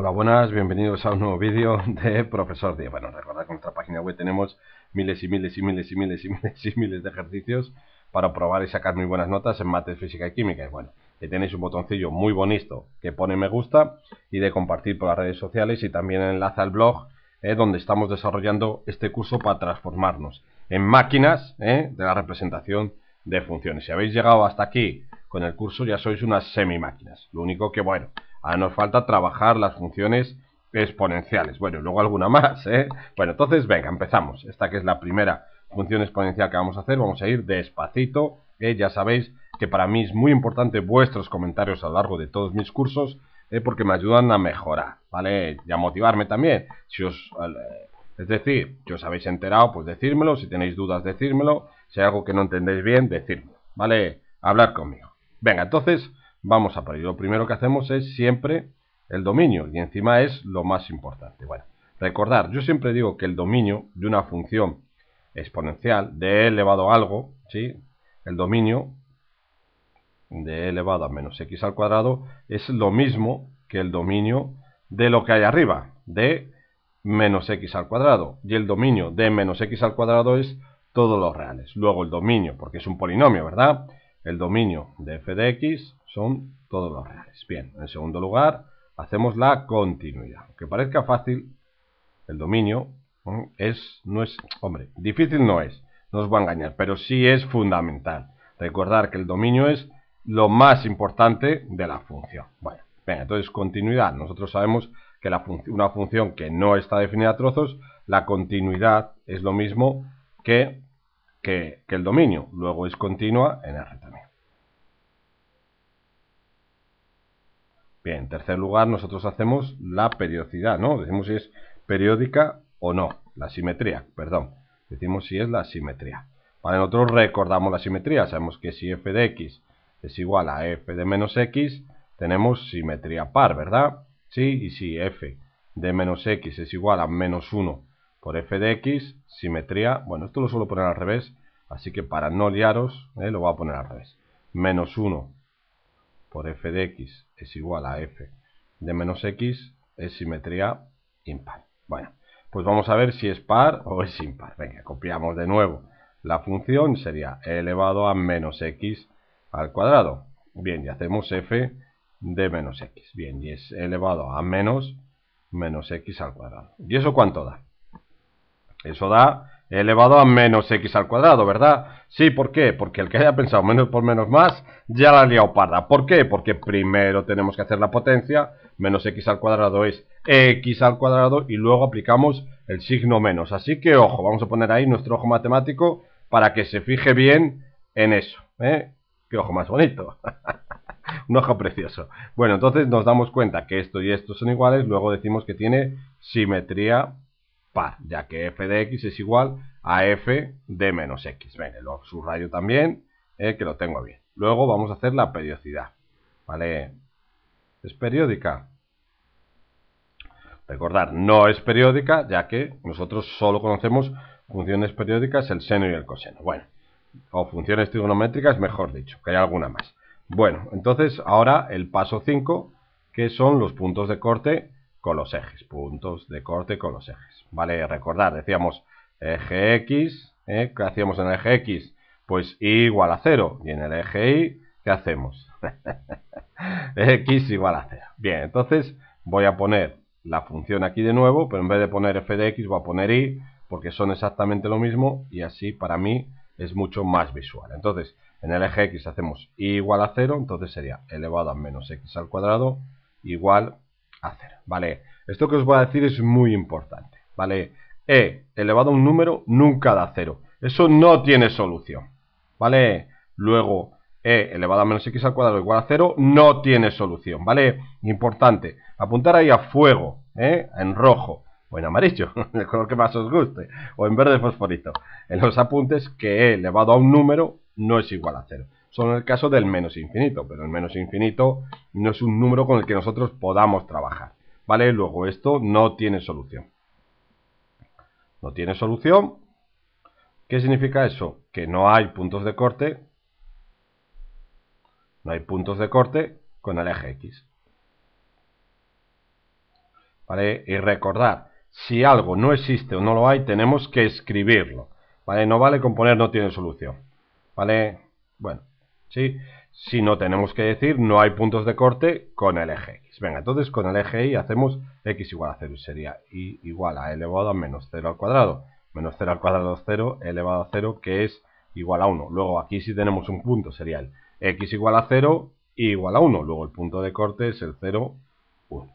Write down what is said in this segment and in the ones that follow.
Hola, buenas, bienvenidos a un nuevo vídeo de Profesor Díaz. Bueno, recordad que en nuestra página web tenemos miles y miles y miles y miles y miles y miles de ejercicios para probar y sacar muy buenas notas en mates, física y química. Y bueno, que tenéis un botoncillo muy bonito que pone me gusta y de compartir por las redes sociales y también enlaza al blog eh, donde estamos desarrollando este curso para transformarnos en máquinas eh, de la representación de funciones. Si habéis llegado hasta aquí con el curso ya sois unas semi máquinas. Lo único que, bueno, Ahora nos falta trabajar las funciones exponenciales. Bueno, luego alguna más, ¿eh? Bueno, entonces, venga, empezamos. Esta que es la primera función exponencial que vamos a hacer. Vamos a ir despacito. ¿eh? Ya sabéis que para mí es muy importante vuestros comentarios a lo largo de todos mis cursos ¿eh? porque me ayudan a mejorar, ¿vale? Y a motivarme también. Si os... Eh, es decir, si os habéis enterado, pues decírmelo. Si tenéis dudas, decírmelo. Si hay algo que no entendéis bien, decírmelo. ¿Vale? Hablar conmigo. Venga, entonces, vamos a por Lo primero que hacemos es siempre el dominio y encima es lo más importante. Bueno, recordar, yo siempre digo que el dominio de una función exponencial de e elevado a algo, ¿sí? El dominio de e elevado a menos x al cuadrado es lo mismo que el dominio de lo que hay arriba, de menos x al cuadrado. Y el dominio de menos x al cuadrado es todos los reales. Luego el dominio, porque es un polinomio, ¿verdad? El dominio de f de x son todos los reales. Bien, en segundo lugar, hacemos la continuidad. Aunque parezca fácil, el dominio es, no es, hombre, difícil no es, no os voy a engañar, pero sí es fundamental. Recordar que el dominio es lo más importante de la función. Bueno, venga, entonces continuidad. Nosotros sabemos que una función que no está definida a trozos, la continuidad es lo mismo que, que, el dominio. Luego es continua en r en tercer lugar, nosotros hacemos la periodicidad, ¿no? Decimos si es periódica o no, la simetría, perdón. Decimos si es la simetría. para nosotros recordamos la simetría, sabemos que si f de x es igual a f de menos x, tenemos simetría par, ¿verdad? Sí, y si f de menos x es igual a menos 1 por f de x, simetría, bueno, esto lo suelo poner al revés, así que para no liaros, ¿eh? lo voy a poner al revés. Menos 1 por f de x es igual a f de menos x es simetría impar. Bueno, pues vamos a ver si es par o es impar. Venga, copiamos de nuevo. La función sería elevado a menos x al cuadrado. Bien, y hacemos f de menos x. Bien, y es elevado a menos menos x al cuadrado. ¿Y eso cuánto da? Eso da elevado a menos x al cuadrado, ¿verdad? Sí, ¿por qué? Porque el que haya pensado menos por menos más, ya la ha liado parda. ¿Por qué? Porque primero tenemos que hacer la potencia, menos x al cuadrado es x al cuadrado, y luego aplicamos el signo menos. Así que, ojo, vamos a poner ahí nuestro ojo matemático para que se fije bien en eso. ¿eh? ¡Qué ojo más bonito! Un ojo precioso. Bueno, entonces nos damos cuenta que esto y esto son iguales, luego decimos que tiene simetría par, ya que f de x es igual a f de menos x. Venga, lo subrayo también, eh, que lo tengo bien. Luego vamos a hacer la periodicidad, ¿vale? Es periódica. Recordar, no es periódica, ya que nosotros solo conocemos funciones periódicas, el seno y el coseno. Bueno, o funciones trigonométricas, mejor dicho, que hay alguna más. Bueno, entonces ahora el paso 5, que son los puntos de corte con los ejes, puntos de corte con los ejes. Vale, recordar, decíamos eje X, ¿eh? que hacíamos en el eje X? Pues Y igual a 0. Y en el eje Y, ¿qué hacemos? X igual a 0. Bien, entonces voy a poner la función aquí de nuevo, pero en vez de poner f de x voy a poner y, porque son exactamente lo mismo y así para mí es mucho más visual. Entonces, en el eje x hacemos y igual a 0, entonces sería elevado a menos x al cuadrado igual hacer, ¿vale? Esto que os voy a decir es muy importante, ¿vale? E elevado a un número nunca da cero. Eso no tiene solución, ¿vale? Luego, E elevado a menos x al cuadrado igual a cero no tiene solución, ¿vale? Importante, apuntar ahí a fuego, ¿eh? En rojo o en amarillo, el color que más os guste, o en verde fosforito, en los apuntes que E elevado a un número no es igual a cero en el caso del menos infinito, pero el menos infinito no es un número con el que nosotros podamos trabajar. ¿Vale? Luego esto no tiene solución. No tiene solución. ¿Qué significa eso? Que no hay puntos de corte. No hay puntos de corte con el eje X. ¿Vale? Y recordar, si algo no existe o no lo hay, tenemos que escribirlo. ¿Vale? No vale componer no tiene solución. ¿Vale? Bueno, ¿sí? Si no tenemos que decir, no hay puntos de corte con el eje x. Venga, entonces con el eje y hacemos x igual a 0 y sería y igual a elevado a menos 0 al cuadrado. Menos 0 al cuadrado es 0, elevado a 0 que es igual a 1. Luego aquí si tenemos un punto sería el x igual a 0 y igual a 1. Luego el punto de corte es el 0, 1.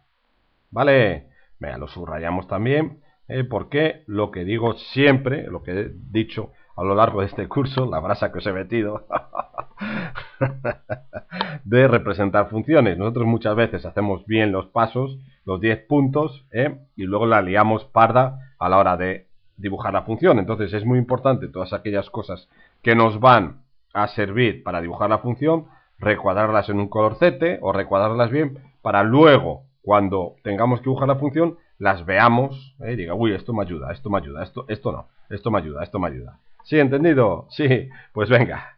¿Vale? Venga, lo subrayamos también eh, porque lo que digo siempre, lo que he dicho a lo largo de este curso, la brasa que os he metido... de representar funciones. Nosotros muchas veces hacemos bien los pasos, los 10 puntos, ¿eh? y luego la liamos parda a la hora de dibujar la función. Entonces es muy importante todas aquellas cosas que nos van a servir para dibujar la función, recuadrarlas en un colorcete o recuadrarlas bien para luego, cuando tengamos que dibujar la función, las veamos ¿eh? y diga, uy, esto me ayuda, esto me ayuda, esto, esto no, esto me ayuda, esto me ayuda. ¿Sí entendido? Sí, pues venga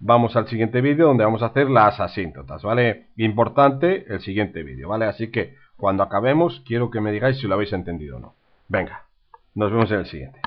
vamos al siguiente vídeo donde vamos a hacer las asíntotas, ¿vale? Importante el siguiente vídeo, ¿vale? Así que cuando acabemos quiero que me digáis si lo habéis entendido o no. Venga, nos vemos en el siguiente.